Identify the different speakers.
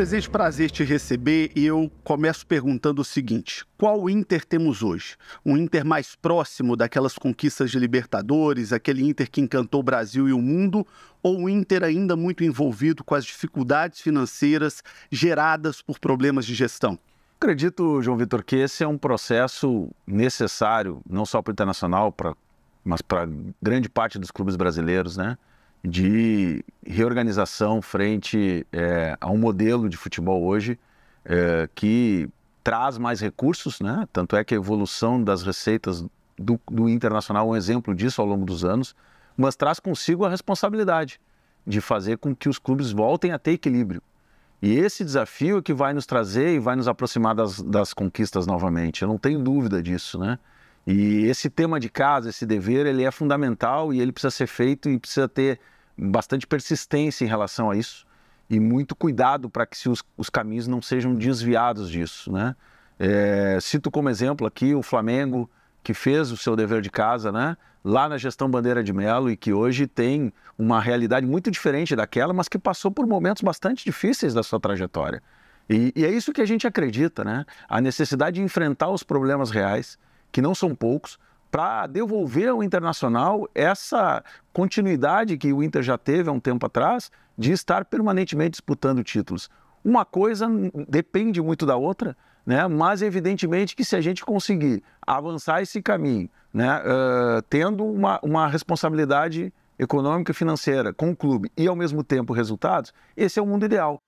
Speaker 1: sempre existe prazer te receber e eu começo perguntando o seguinte: qual Inter temos hoje? Um Inter mais próximo daquelas conquistas de Libertadores, aquele Inter que encantou o Brasil e o mundo, ou um Inter ainda muito envolvido com as dificuldades financeiras geradas por problemas de gestão?
Speaker 2: Acredito, João Vitor, que esse é um processo necessário, não só para o internacional, pra, mas para grande parte dos clubes brasileiros, né? de reorganização frente é, a um modelo de futebol hoje é, que traz mais recursos, né? Tanto é que a evolução das receitas do, do internacional é um exemplo disso ao longo dos anos, mas traz consigo a responsabilidade de fazer com que os clubes voltem a ter equilíbrio. E esse desafio é que vai nos trazer e vai nos aproximar das, das conquistas novamente. Eu não tenho dúvida disso, né? E esse tema de casa, esse dever, ele é fundamental e ele precisa ser feito e precisa ter bastante persistência em relação a isso e muito cuidado para que se os, os, caminhos não sejam desviados disso, né? É, cito como exemplo aqui o Flamengo que fez o seu dever de casa, né? Lá na gestão Bandeira de Melo e que hoje tem uma realidade muito diferente daquela, mas que passou por momentos bastante difíceis da sua trajetória. E, e é isso que a gente acredita, né? A necessidade de enfrentar os problemas reais, que não são poucos, para devolver ao Internacional essa continuidade que o Inter já teve há um tempo atrás de estar permanentemente disputando títulos. Uma coisa depende muito da outra, né? mas evidentemente que se a gente conseguir avançar esse caminho, né? Uh, tendo uma, uma responsabilidade econômica e financeira com o clube e ao mesmo tempo resultados, esse é o mundo ideal.